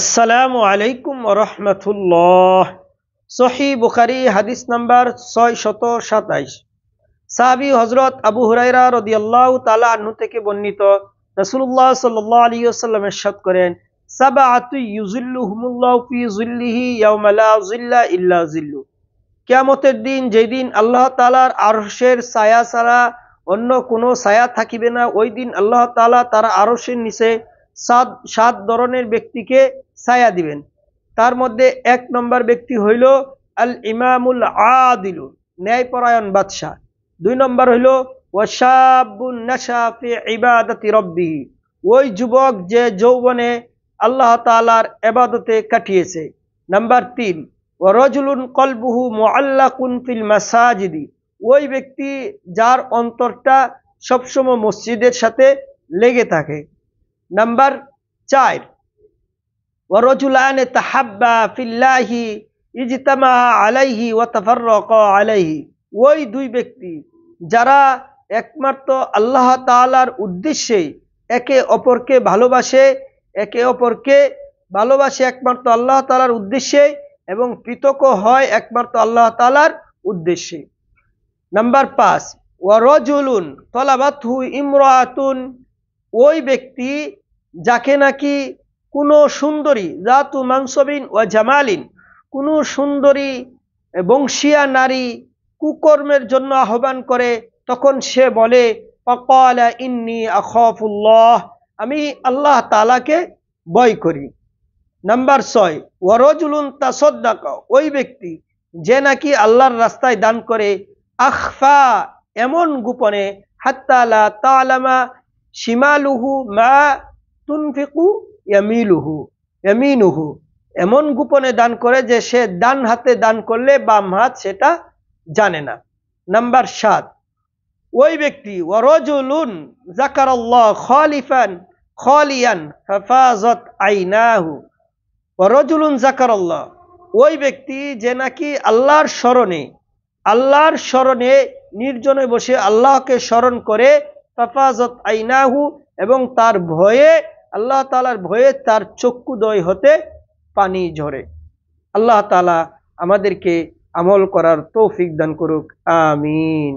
আসসালামু আলাইকুম রহমতুল্লাহ সহি বুখারি হাদিস নাম্বার ছয় শত সাতাইশ সাহাবি হজরত আবু হুরাইরা রদি তালা আহ্ন থেকে বর্ণিত রসুল্লাহ সাল আলী আসাল্লাম এরশাদ করেন সাবা দিন যেদিন আল্লাহ তালার ছায়া ছাড়া অন্য কোনো ছায়া থাকিবে না ওই দিন আল্লাহ তালা তারা আরসের নিচে সাত সাত ধরনের ব্যক্তিকে ছায়া দিবেন তার মধ্যে এক নম্বর ব্যক্তি হইল আল ইমামুল আদিল ন্যায়পরায়ণ বাদশাহ দুই নম্বর হইল ওয়াসাবুন্নাশাফি ইবাদতি রব্বি ওই যুবক যে যৌবনে আল্লাহ তালার এবাদতে কাটিয়েছে নাম্বার তিন ও রজুলুন কলবুহু মোয়াল্লা কুনফিল মাসাজিদি ওই ব্যক্তি যার অন্তরটা সবসময় মসজিদের সাথে লেগে থাকে নাম্বার চার ওরজুলান তাহাব্বা ফিল্লাহি ইজতামা আলাইহি ওয়াতফরক আলাইহি ওই দুই ব্যক্তি যারা একমাত্র আল্লাহ তালার উদ্দেশ্যে একে অপরকে ভালোবাসে একে অপরকে ভালোবাসে একমাত্র আল্লাহ তালার উদ্দেশ্যে এবং পৃথকও হয় একমাত্র আল্লাহ তালার উদ্দেশ্যে নাম্বার পাঁচ ওয়ারজুলুন তলাবাতহু ইমরাতুন ওই ব্যক্তি যাকে নাকি কোনো সুন্দরী জাতু মাংসবিন ও জামালিন কোনো সুন্দরী বংশীয়া নারী কুকর্মের জন্য আহ্বান করে তখন সে বলে অকালা ইন্নি আখফুল্লাহ আমি আল্লাহ তালাকে বয় করি নাম্বার ছয় ওরজুলুন তাসদ্দাক ওই ব্যক্তি যে নাকি আল্লাহর রাস্তায় দান করে আখফা এমন গোপনে হাত্তালা তালামা সিমালুহু মা তুনফিকু ইয়ামিলুহু ইয়ামিনুহু এমন গোপনে দান করে যে সে ডান হাতে দান করলে বাম হাত সেটা জানে না নাম্বার সাত ওই ব্যক্তি ওরজুলুন জাকারল্লাহ খলিফান খলিয়ান হেফাজত আইনাহু ওরজুলুন জাকারল্লাহ ওই ব্যক্তি যে নাকি আল্লাহর স্মরণে আল্লাহর স্মরণে নির্জনে বসে আল্লাহকে স্মরণ করে ফাফাজত আইনাহু এবং তার ভয়ে আল্লাহ তালার ভয়ে তার চক্ষুদয় হতে পানি ঝরে আল্লাহ তালা আমাদেরকে আমল করার তৌফিক দান করুক আমিন